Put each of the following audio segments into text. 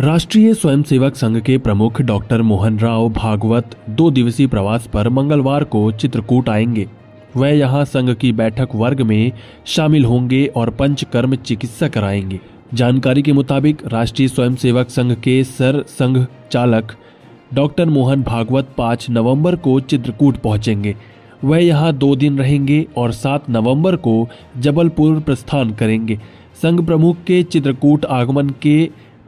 राष्ट्रीय स्वयंसेवक संघ के प्रमुख डॉक्टर मोहन राव भागवत दो दिवसीय प्रवास पर मंगलवार को चित्रकूट आएंगे वह यहां संघ की बैठक वर्ग में शामिल होंगे और पंचकर्म चिकित्सा कराएंगे जानकारी के मुताबिक राष्ट्रीय स्वयंसेवक संघ के सर संघ चालक डॉक्टर मोहन भागवत पाँच नवंबर को चित्रकूट पहुंचेंगे वह यहाँ दो दिन रहेंगे और सात नवंबर को जबलपुर प्रस्थान करेंगे संघ प्रमुख के चित्रकूट आगमन के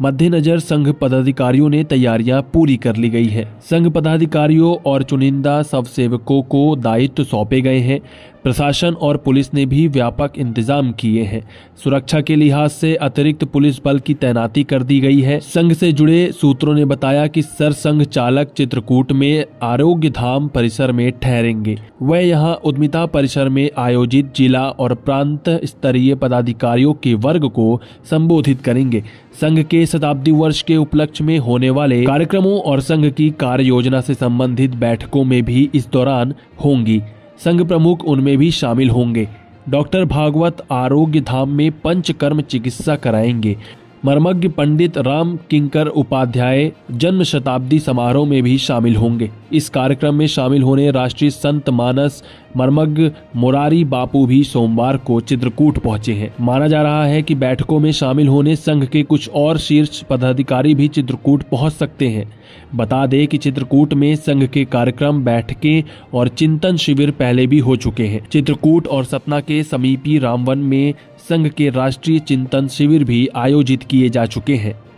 मद्देनजर संघ पदाधिकारियों ने तैयारियां पूरी कर ली गई है संघ पदाधिकारियों और चुनिंदा सब सेवकों को दायित्व सौंपे गए हैं प्रशासन और पुलिस ने भी व्यापक इंतजाम किए हैं सुरक्षा के लिहाज से अतिरिक्त पुलिस बल की तैनाती कर दी गई है संघ से जुड़े सूत्रों ने बताया कि संघ चालक चित्रकूट में आरोग्य धाम परिसर में ठहरेंगे वह यहाँ उद्यमिता परिसर में आयोजित जिला और प्रांत स्तरीय पदाधिकारियों के वर्ग को संबोधित करेंगे संघ के शताब्दी वर्ष के उपलक्ष्य में होने वाले कार्यक्रमों और संघ की कार्य योजना से संबंधित बैठकों में भी इस दौरान होंगी संघ प्रमुख उनमें भी शामिल होंगे डॉक्टर भागवत आरोग्य धाम में पंचकर्म चिकित्सा कराएंगे मर्मज्ञ पंडित राम किंकर उपाध्याय जन्म शताब्दी समारोह में भी शामिल होंगे इस कार्यक्रम में शामिल होने राष्ट्रीय संत मानस मर्मज्ञ मुरारी बापू भी सोमवार को चित्रकूट पहुंचे हैं माना जा रहा है कि बैठकों में शामिल होने संघ के कुछ और शीर्ष पदाधिकारी भी चित्रकूट पहुंच सकते हैं बता दें कि चित्रकूट में संघ के कार्यक्रम बैठकें और चिंतन शिविर पहले भी हो चुके हैं चित्रकूट और सतना के समीपी रामवन में संघ के राष्ट्रीय चिंतन शिविर भी आयोजित किए जा चुके हैं